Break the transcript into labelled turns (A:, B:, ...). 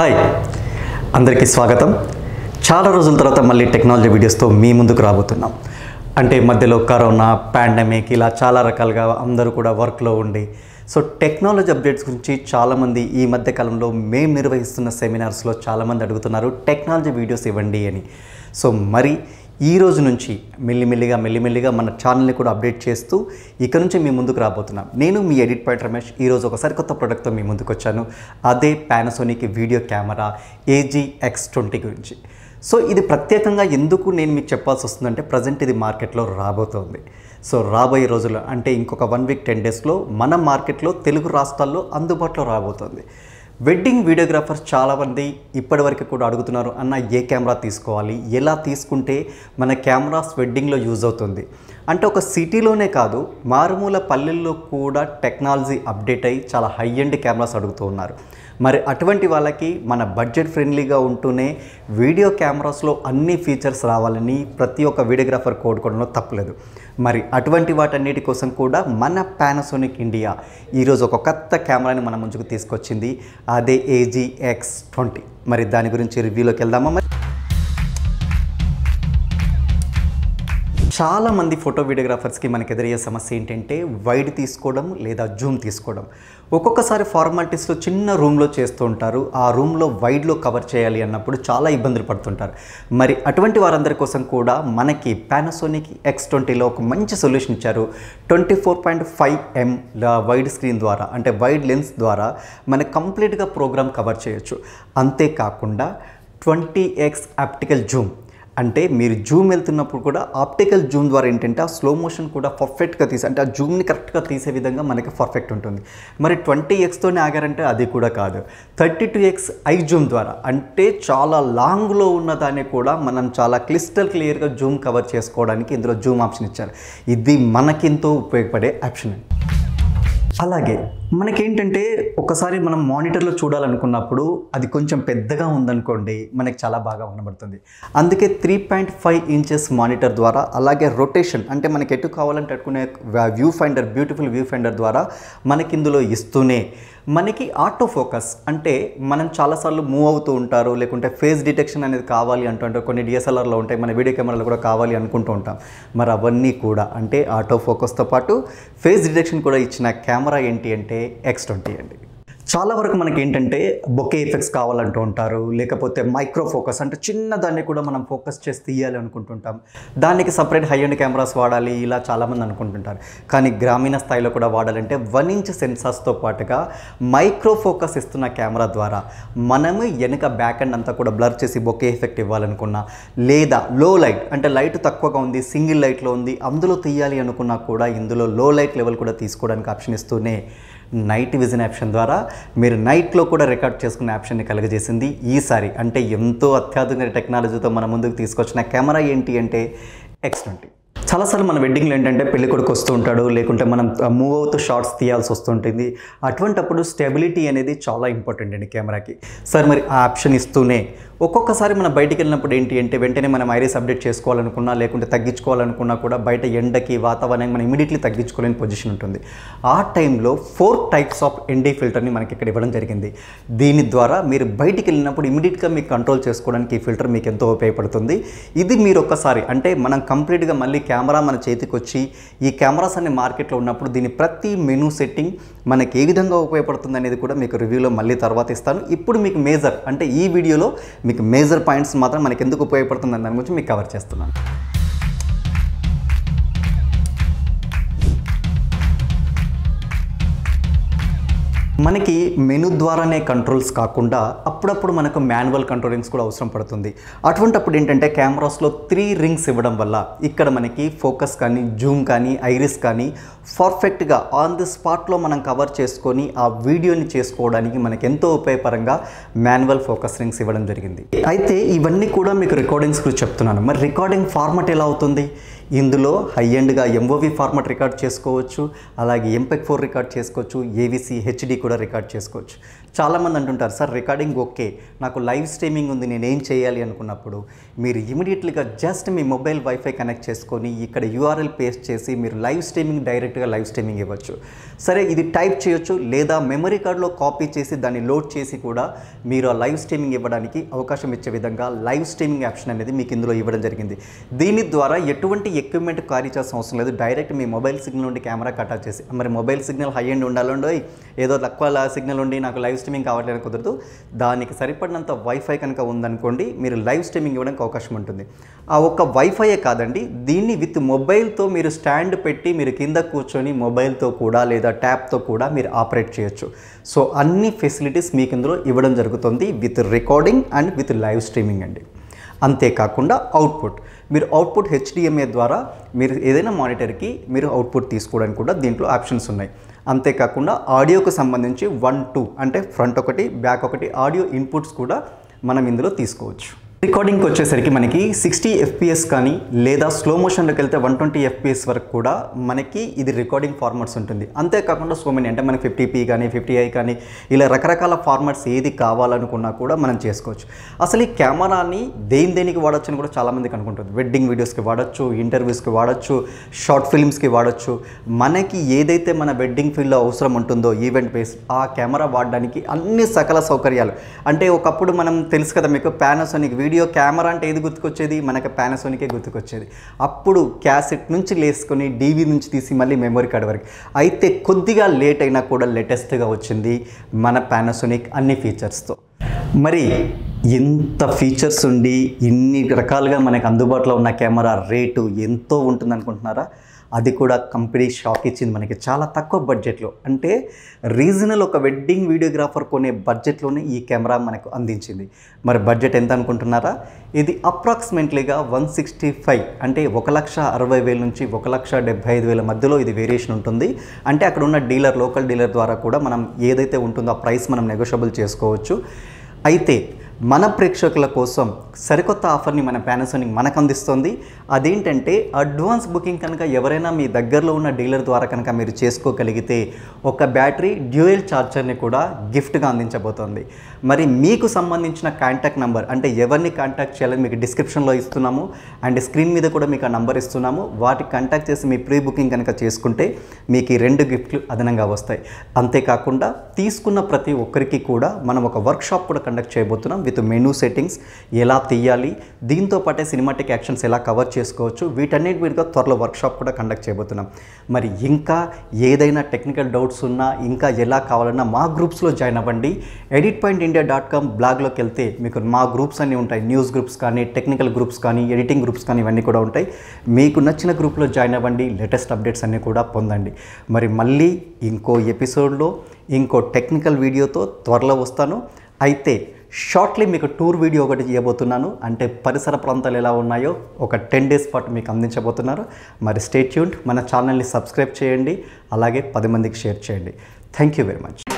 A: hi అందరికీ స్వాగతం చాలా రోజుల తర్వాత మళ్ళీ టెక్నాలజీ వీడియోస్తో మీ ముందుకు రాబోతున్నాం అంటే మధ్యలో కరోనా పాండమిక్ ఇలా చాలా రకాలుగా అందరూ కూడా వర్క్లో ఉండి సో టెక్నాలజీ అప్డేట్స్ గురించి చాలామంది ఈ మధ్య కాలంలో మేము నిర్వహిస్తున్న సెమినార్స్లో చాలామంది అడుగుతున్నారు టెక్నాలజీ వీడియోస్ ఇవ్వండి అని సో మరి ఈ రోజు నుంచి మెల్లిమెల్లిగా మెల్లిమెల్లిగా మన ఛానల్ని కూడా అప్డేట్ చేస్తూ ఇక నుంచి మీ ముందుకు రాబోతున్నాం నేను మీ ఎడిట్ పాయింట్ రమేష్ ఈరోజు ఒక సరికొత్త ప్రోడక్ట్తో మీ ముందుకు వచ్చాను అదే Panasonic video camera AG X twenty గురించి సో ఇది ప్రత్యేకంగా ఎందుకు నేను మీకు చెప్పాల్సి వస్తుందంటే ప్రజెంట్ ఇది మార్కెట్లో రాబోతోంది సో రాబోయే రోజుల్లో అంటే ఇంకొక వన్ వీక్ టెన్ డేస్లో మన మార్కెట్లో తెలుగు రాష్ట్రాల్లో అందుబాటులో రాబోతోంది వెడ్డింగ్ వీడియోగ్రాఫర్స్ చాలామంది ఇప్పటివరకు కూడా అడుగుతున్నారు అన్న ఏ కెమెరా తీసుకోవాలి ఎలా తీసుకుంటే మన కెమెరాస్ వెడ్డింగ్లో యూజ్ అవుతుంది అంటే ఒక సిటీలోనే కాదు మారుమూల పల్లెల్లో కూడా టెక్నాలజీ అప్డేట్ అయ్యి చాలా హై ఎండ్ కెమెరాస్ అడుగుతూ ఉన్నారు మరి అటువంటి వాళ్ళకి మన బడ్జెట్ ఫ్రెండ్లీగా ఉంటూనే వీడియో కెమెరాస్లో అన్ని ఫీచర్స్ రావాలని ప్రతి ఒక్క వీడియోగ్రాఫర్ కోరుకోవడంలో తప్పలేదు మరి అటువంటి వాటన్నిటి కోసం కూడా మన పానాసోనిక్ ఇండియా ఈరోజు ఒక కొత్త కెమెరాని మన ముందుకు తీసుకొచ్చింది అదే ఏజీఎక్స్ ట్వంటీ మరి దాని గురించి రివ్యూలోకి వెళ్దామా మరి చాలామంది ఫోటో వీడియోగ్రాఫర్స్కి మనకు ఎదురయ్యే సమస్య ఏంటంటే వైడ్ తీసుకోవడం లేదా జూమ్ తీసుకోవడం ఒక్కొక్కసారి ఫార్మాలిటీస్లో చిన్న రూమ్లో చేస్తూ ఉంటారు ఆ రూమ్లో వైడ్లో కవర్ చేయాలి అన్నప్పుడు చాలా ఇబ్బందులు పడుతుంటారు మరి అటువంటి వారందరి కోసం కూడా మనకి పానాసోనిక్ ఎక్స్ ట్వంటీలో ఒక మంచి సొల్యూషన్ ఇచ్చారు twenty four point five M wide screen ద్వారా అంటే వైడ్ లెన్స్ ద్వారా మన కంప్లీట్గా ప్రోగ్రామ్ కవర్ చేయొచ్చు అంతేకాకుండా ట్వంటీ ఎక్స్ ఆప్టికల్ జూమ్ అంటే మీరు జూమ్ వెళ్తున్నప్పుడు కూడా ఆప్టికల్ జూమ్ ద్వారా ఏంటంటే ఆ స్లో మోషన్ కూడా పర్ఫెక్ట్గా తీసే అంటే ఆ జూమ్ని కరెక్ట్గా తీసే విధంగా మనకి పర్ఫెక్ట్ ఉంటుంది మరి ట్వంటీ ఎక్స్తోనే ఆగారంటే అది కూడా కాదు thirty two X I zoom ద్వారా అంటే చాలా లాంగ్లో ఉన్నదాన్ని కూడా మనం చాలా క్లిస్టల్ క్లియర్గా జూమ్ కవర్ చేసుకోవడానికి ఇందులో జూమ్ ఆప్షన్ ఇచ్చారు ఇది మనకింతో ఉపయోగపడే ఆప్షన్ అలాగే మనకేంటంటే ఒకసారి మనం మానిటర్లో చూడాలనుకున్నప్పుడు అది కొంచెం పెద్దగా ఉందనుకోండి మనకి చాలా బాగా ఉండబడుతుంది అందుకే three point five inches monitor ద్వారా అలాగే రొటేషన్ అంటే మనకి ఎటు కావాలంటే అట్టుకునే view finder beautiful view finder ద్వారా మనకి ఇందులో ఇస్తూనే మనకి ఆటో ఫోకస్ అంటే మనం చాలాసార్లు మూవ్ అవుతూ ఉంటారు లేకుంటే ఫేస్ డిటెక్షన్ అనేది కావాలి అంటుంటారు కొన్ని డిఎస్ఎల్ఆర్లో ఉంటాయి మన వీడియో కెమెరాలు కూడా కావాలి అనుకుంటూ ఉంటాం మరి అవన్నీ కూడా అంటే ఆటో ఫోకస్తో పాటు ఫేస్ డిటెక్షన్ కూడా ఇచ్చిన కెమెరా ఏంటి అంటే ఎక్స్ ట్వంటీ అండి చాలా వరకు మనకి ఏంటంటే బొకే ఎఫెక్ట్స్ కావాలంటూ ఉంటారు లేకపోతే మైక్రో ఫోకస్ అంటే చిన్న దాన్ని కూడా మనం ఫోకస్ చేసి తీయాలి అనుకుంటుంటాం దానికి సపరేట్ హై అండ్ కెమెరాస్ వాడాలి ఇలా చాలామంది అనుకుంటుంటారు కానీ గ్రామీణ స్థాయిలో కూడా వాడాలంటే వన్ ఇంచ్ సెన్సార్స్తో పాటుగా మైక్రో ఫోకస్ ఇస్తున్న కెమెరా ద్వారా మనము వెనుక బ్యాక్ అండ్ అంతా కూడా బ్లర్ చేసి బొకే ఎఫెక్ట్ ఇవ్వాలనుకున్నా లేదా లో లైట్ అంటే లైట్ తక్కువగా ఉంది సింగిల్ లైట్లో ఉంది అందులో తీయాలి అనుకున్నా కూడా ఇందులో లో లైట్ లెవెల్ కూడా తీసుకోవడానికి ఆప్షన్ ఇస్తూనే నైట్ విజన్ యాప్షన్ ద్వారా మీరు నైట్లో కూడా రికార్డ్ చేసుకునే యాప్షన్ని కలుగజేసింది ఈసారి అంటే ఎంతో అత్యాధునిక టెక్నాలజీతో మన ముందుకు తీసుకొచ్చిన కెమెరా ఏంటి అంటే ఎక్స్ ట్వంటీ చాలాసార్లు మన వెడ్డింగ్లో ఏంటంటే పెళ్లి కొడుకు వస్తూ ఉంటాడు లేకుంటే మనం మూవ్ అవుతూ షార్ట్స్ తీయాల్సి వస్తుంటుంది అటువంటప్పుడు స్టెబిలిటీ అనేది చాలా ఇంపార్టెంట్ అండి కెమెరాకి సార్ మరి ఆ ఆప్షన్ ఇస్తూనే ఒక్కొక్కసారి మనం బయటికి వెళ్ళినప్పుడు ఏంటి అంటే వెంటనే మనం ఐరస్ అప్డేట్ చేసుకోవాలనుకున్నా లేకుంటే తగ్గించుకోవాలనుకున్నా కూడా బయట ఎండకి వాతావరణానికి మనం ఇమీడియట్లీ తగ్గించుకోలేని పొజిషన్ ఉంటుంది ఆ టైంలో ఫోర్ టైప్స్ ఆఫ్ ఎండీ ఫిల్టర్ని మనకి ఇక్కడ ఇవ్వడం జరిగింది దీని ద్వారా మీరు బయటికి వెళ్ళినప్పుడు ఇమీడియట్గా మీకు కంట్రోల్ చేసుకోవడానికి ఈ ఫిల్టర్ మీకు ఎంతో ఉపయోగపడుతుంది ఇది మీరు ఒక్కసారి అంటే మనం కంప్లీట్గా మళ్ళీ కెమెరా మన చేతికి వచ్చి ఈ కెమెరాస్ అన్ని మార్కెట్లో ఉన్నప్పుడు దీని ప్రతి మెనూ సెట్టింగ్ మనకి ఏ విధంగా ఉపయోగపడుతుంది అనేది కూడా మీకు రివ్యూలో మళ్ళీ తర్వాత ఇస్తాను ఇప్పుడు మీకు మేజర్ అంటే ఈ వీడియోలో మీకు మేజర్ పాయింట్స్ మాత్రం మనకి ఎందుకు ఉపయోగపడుతుంది దాని గురించి మీకు కవర్ చేస్తున్నాను మనకి మెను ద్వారానే కంట్రోల్స్ కాకుండా అప్పుడప్పుడు మనకు మాన్యువల్ కంట్రోలింగ్స్ కూడా అవసరం పడుతుంది అటువంటప్పుడు ఏంటంటే కెమెరాస్లో త్రీ రింగ్స్ ఇవ్వడం వల్ల ఇక్కడ మనకి ఫోకస్ కానీ జూమ్ కానీ ఐరిస్ కానీ పర్ఫెక్ట్గా ఆన్ ది స్పాట్లో మనం కవర్ చేసుకొని ఆ వీడియోని చేసుకోవడానికి మనకి ఎంతో ఉపయోగపరంగా మాన్యువల్ ఫోకస్ రింగ్స్ ఇవ్వడం జరిగింది అయితే ఇవన్నీ కూడా మీకు రికార్డింగ్స్ గురించి చెప్తున్నాను మరి రికార్డింగ్ ఫార్మాట్ ఎలా అవుతుంది ఇందులో హై ఎండ్గా ఎంఓవి ఫార్మాట్ రికార్డ్ చేసుకోవచ్చు అలాగే ఎంపెక్ ఫోర్ రికార్డ్ చేసుకోవచ్చు ఏవిసి హెచ్డి కూడా రికార్డ్ చేసుకోవచ్చు చాలామంది అంటుంటారు సార్ రికార్డింగ్ ఓకే నాకు లైవ్ స్ట్రీమింగ్ ఉంది నేనేం చేయాలి అనుకున్నప్పుడు మీరు ఇమీడియట్లీగా జస్ట్ మీ మొబైల్ వైఫై కనెక్ట్ చేసుకొని ఇక్కడ యూఆర్ఎల్ పేస్ట్ చేసి మీరు లైవ్ స్ట్రీమింగ్ డైరెక్ట్గా లైవ్ స్ట్రీమింగ్ ఇవ్వచ్చు సరే ఇది టైప్ చేయొచ్చు లేదా మెమరీ కార్డులో కాపీ చేసి దాన్ని లోడ్ చేసి కూడా మీరు ఆ లైవ్ స్ట్రీమింగ్ ఇవ్వడానికి అవకాశం ఇచ్చే విధంగా లైవ్ స్ట్రీమింగ్ ఆప్షన్ అనేది మీకు ఇందులో ఇవ్వడం జరిగింది దీని ద్వారా ఎటువంటి ఎక్విప్మెంట్ క్యారీ చేసిన అవసరం లేదు డైరెక్ట్ మీ మొబైల్ సిగ్నల్ నుండి కెమెరా కట్ ఆఫ్ చేసి మరి మొబైల్ సిగ్నల్ హై ఎండ్ ఉండాలండో ఏదో తక్కువ సిగ్నల్ ఉండి నాకు లైవ్ స్ట్రీమింగ్ కావట్లేదు కుదరదు దానికి సరిపడినంత వైఫై కనుక ఉందనుకోండి మీరు లైవ్ స్ట్రీమింగ్ ఇవ్వడానికి అవకాశం ఉంటుంది ఆ ఒక్క వైఫైయే కాదండి దీన్ని విత్ మొబైల్తో మీరు స్టాండ్ పెట్టి మీరు కింద కూర్చొని మొబైల్తో కూడా లేదా ట్యాప్తో కూడా మీరు ఆపరేట్ చేయొచ్చు సో అన్ని ఫెసిలిటీస్ మీకు ఇందులో ఇవ్వడం జరుగుతుంది with recording and with live streaming అండి అంతేకాకుండా అవుట్పుట్ మీరు అవుట్పుట్ హెచ్డిఎంఏ ద్వారా మీరు ఏదైనా మానిటర్కి మీరు అవుట్పుట్ తీసుకోవడానికి కూడా దీంట్లో ఆప్షన్స్ ఉన్నాయి అంతేకాకుండా ఆడియోకు సంబంధించి వన్ టూ అంటే ఫ్రంట్ ఒకటి బ్యాక్ ఒకటి ఆడియో ఇన్పుట్స్ కూడా మనం ఇందులో తీసుకోవచ్చు రికార్డింగ్కి వచ్చేసరికి మనకి సిక్స్టీ ఎఫ్పిఎస్ కానీ లేదా స్లో మోషన్లోకి వెళ్తే వన్ ట్వంటీ ఎఫ్పిఎస్ వరకు కూడా మనకి ఇది రికార్డింగ్ ఫార్మాట్స్ ఉంటుంది అంతేకాకుండా సో మెనీ అంటే మనకి ఫిఫ్టీ పీ కానీ ఫిఫ్టీ ఐ కానీ ఇలా రకరకాల ఫార్మాట్స్ ఏది కావాలనుకున్నా కూడా మనం చేసుకోవచ్చు అసలు ఈ కెమెరాని దేని దేనికి వాడచ్చు అని కూడా చాలామందికి అనుకుంటుంది వెడ్డింగ్ వీడియోస్కి వాడచ్చు ఇంటర్వ్యూస్కి వాడచ్చు షార్ట్ ఫిల్మ్స్కి వాడచ్చు మనకి ఏదైతే మన వెడ్డింగ్ ఫీల్డ్లో అవసరం ఉంటుందో ఈవెంట్ బేస్ ఆ కెమెరా వాడడానికి అన్ని సకల సౌకర్యాలు అంటే ఒకప్పుడు మనం తెలుసు కదా మీకు ప్యానోసోనిక్ వీడియో వీడియో కెమెరా అంటే ఏది గుర్తుకొచ్చేది మనకి ప్యానసోనికే గుర్తుకొచ్చేది అప్పుడు క్యాసెట్ నుంచి లేసుకొని డీవీ నుంచి తీసి మళ్ళీ మెమరీ కార్డ్ వరకు అయితే కొద్దిగా లేట్ అయినా కూడా లేటెస్ట్గా వచ్చింది మన పానసోనిక్ అన్ని ఫీచర్స్తో మరి ఎంత ఫీచర్స్ ఉండి ఇన్ని రకాలుగా మనకు అందుబాటులో ఉన్న కెమెరా రేటు ఎంతో ఉంటుంది అనుకుంటున్నారా అది కూడా కంపెనీ షాక్ ఇచ్చింది మనకి చాలా తక్కువ బడ్జెట్లో అంటే రీజనల్ ఒక వెడ్డింగ్ వీడియోగ్రాఫర్ కొనే బడ్జెట్లోనే ఈ కెమెరా మనకు అందించింది మరి బడ్జెట్ ఎంత అనుకుంటున్నారా ఇది అప్రాక్సిమేట్లీగా వన్ సిక్స్టీ ఫైవ్ అంటే ఒక లక్ష అరవై వేల నుంచి ఒక లక్ష డెబ్బై ఐదు వేల మధ్యలో ఇది వేరియేషన్ ఉంటుంది అంటే అక్కడ ఉన్న డీలర్ లోకల్ డీలర్ ద్వారా కూడా మనం ఏదైతే ఉంటుందో ఆ ప్రైస్ మనం నెగోషియబుల్ చేసుకోవచ్చు అయితే మన ప్రేక్షకుల కోసం సరికొత్త ఆఫర్ని మన ప్యానసోనిక్ మనకు అందిస్తుంది అదేంటంటే అడ్వాన్స్ బుకింగ్ కనుక ఎవరైనా మీ దగ్గరలో ఉన్న డీలర్ ద్వారా కనుక మీరు చేసుకోగలిగితే ఒక బ్యాటరీ డ్యూయల్ ఛార్జర్ని కూడా గిఫ్ట్గా అందించబోతోంది మరి మీకు సంబంధించిన కాంటాక్ట్ నెంబర్ అంటే ఎవరిని కాంటాక్ట్ చేయాలని మీకు డిస్క్రిప్షన్లో ఇస్తున్నాము అండ్ స్క్రీన్ మీద కూడా మీకు ఆ నంబర్ ఇస్తున్నాము వాటికి కాంటాక్ట్ చేసి మీ ప్రీ బుకింగ్ కనుక చేసుకుంటే మీకు ఈ రెండు గిఫ్ట్లు అదనంగా వస్తాయి అంతేకాకుండా తీసుకున్న ప్రతి ఒక్కరికి కూడా మనం ఒక వర్క్షాప్ కూడా కండక్ట్ చేయబోతున్నాం విత్ మెనూ సెట్టింగ్స్ ఎలా తీయాలి దీంతో పాటే సినిమాటిక్ యాక్షన్స్ ఎలా కవర్ చేసుకోవచ్చు వీటన్నిటి మీదుగా త్వరలో వర్క్షాప్ కూడా కండక్ట్ చేయబోతున్నాం మరి ఇంకా ఏదైనా టెక్నికల్ డౌట్స్ ఉన్నా ఇంకా ఎలా కావాలన్నా మా గ్రూప్స్లో జాయిన్ అవ్వండి edit point India dot com బ్లాగ్లోకి వెళ్తే మీకు మా గ్రూప్స్ అన్నీ ఉంటాయి న్యూస్ గ్రూప్స్ కానీ టెక్నికల్ గ్రూప్స్ కానీ ఎడిటింగ్ గ్రూప్స్ కానీ ఇవన్నీ కూడా ఉంటాయి మీకు నచ్చిన గ్రూప్లో జాయిన్ అవ్వండి లేటెస్ట్ అప్డేట్స్ అన్నీ కూడా పొందండి మరి మళ్ళీ ఇంకో ఎపిసోడ్లో ఇంకో టెక్నికల్ వీడియోతో త్వరలో వస్తాను అయితే షార్ట్లీ మీకు టూర్ వీడియో ఒకటి చేయబోతున్నాను అంటే పరిసర ప్రాంతాలు ఎలా ఉన్నాయో ఒక టెన్ డేస్ పాటు మీకు అందించబోతున్నారు మరి స్టేట్యూంట్ మన ఛానల్ని సబ్స్క్రైబ్ చేయండి అలాగే పది మందికి షేర్ చేయండి థ్యాంక్ యూ వెరీ మచ్